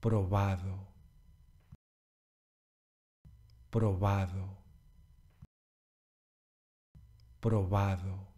probado, probado, probado.